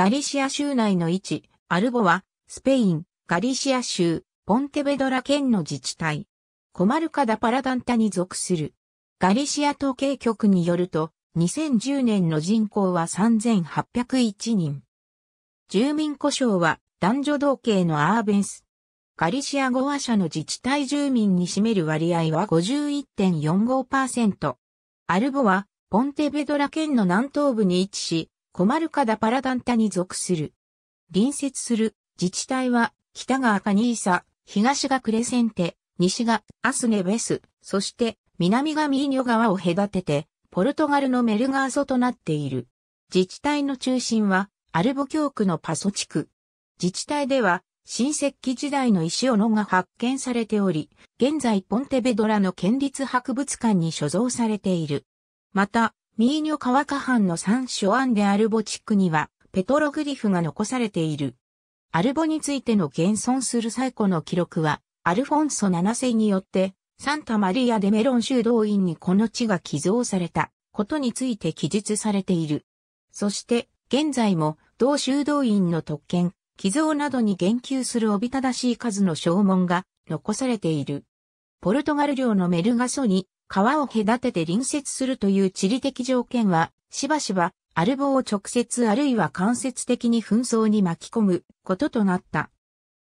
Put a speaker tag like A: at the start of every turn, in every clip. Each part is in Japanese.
A: ガリシア州内の位置、アルボは、スペイン、ガリシア州、ポンテベドラ県の自治体。コマルカダパラダンタに属する。ガリシア統計局によると、2010年の人口は3801人。住民故障は男女同系のアーベンス。ガリシア語話者の自治体住民に占める割合は51.45%。アルボはポンテベドラ県の南東部に位置し、コマルカダパラダンタに属する。隣接する自治体は、北がアカニーサ、東がクレセンテ、西がアスネベス、そして南がミーニョ川を隔てて、ポルトガルのメルガーソとなっている。自治体の中心は、アルボ教区のパソ地区。自治体では、新石器時代の石斧が発見されており、現在ポンテベドラの県立博物館に所蔵されている。また、ミーニョ川下藩の三所案でアルボ地区には、ペトログリフが残されている。アルボについての現存する最古の記録は、アルフォンソ7世によって、サンタマリア・デメロン修道院にこの地が寄贈されたことについて記述されている。そして、現在も、同修道院の特権、寄贈などに言及するおびただしい数の証文が残されている。ポルトガル領のメルガソに川を隔てて隣接するという地理的条件は、しばしば、アルボを直接あるいは間接的に紛争に巻き込むこととなった。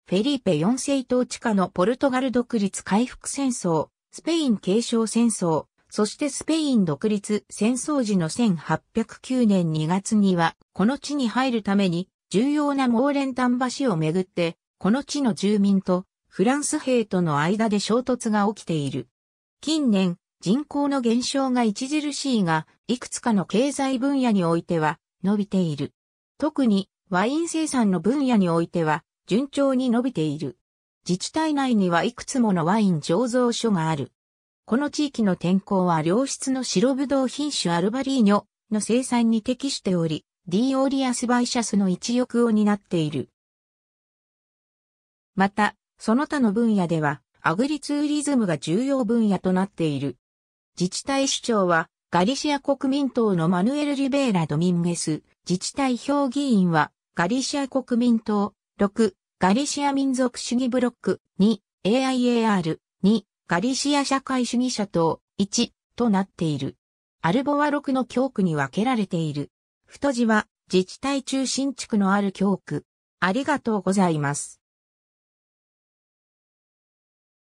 A: フェリーペ4世統治下のポルトガル独立回復戦争、スペイン継承戦争、そしてスペイン独立戦争時の1809年2月には、この地に入るために、重要なモーレンタン橋をめぐって、この地の住民とフランス兵との間で衝突が起きている。近年、人口の減少が著しいが、いくつかの経済分野においては伸びている。特にワイン生産の分野においては順調に伸びている。自治体内にはいくつものワイン醸造所がある。この地域の天候は良質の白ぶどう品種アルバリーニョの生産に適しており、ディオーリアスバイシャスの一翼を担っている。また、その他の分野では、アグリツーリズムが重要分野となっている。自治体首長は、ガリシア国民党のマヌエル・リベーラ・ドミンゲス、自治体評議員は、ガリシア国民党、6、ガリシア民族主義ブロック、2、AIAR、2、ガリシア社会主義者党、1、となっている。アルボは6の教区に分けられている。太字は、自治体中心地区のある教区。ありがとうございます。